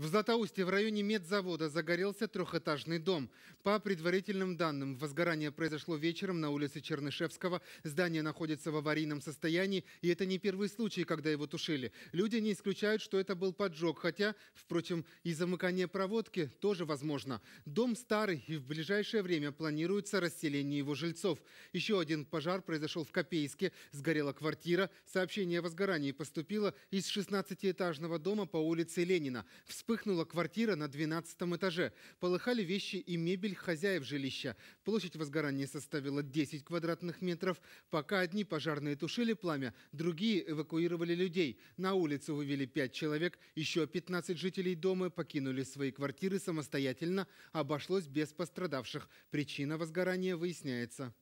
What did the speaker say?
В Златоусте в районе медзавода загорелся трехэтажный дом. По предварительным данным, возгорание произошло вечером на улице Чернышевского. Здание находится в аварийном состоянии, и это не первый случай, когда его тушили. Люди не исключают, что это был поджог, хотя, впрочем, и замыкание проводки тоже возможно. Дом старый, и в ближайшее время планируется расселение его жильцов. Еще один пожар произошел в Копейске. Сгорела квартира. Сообщение о возгорании поступило из 16-этажного дома по улице Ленина. Вспомнили Вспыхнула квартира на 12 этаже. Полыхали вещи и мебель хозяев жилища. Площадь возгорания составила 10 квадратных метров. Пока одни пожарные тушили пламя, другие эвакуировали людей. На улицу вывели 5 человек, еще 15 жителей дома покинули свои квартиры самостоятельно. Обошлось без пострадавших. Причина возгорания выясняется.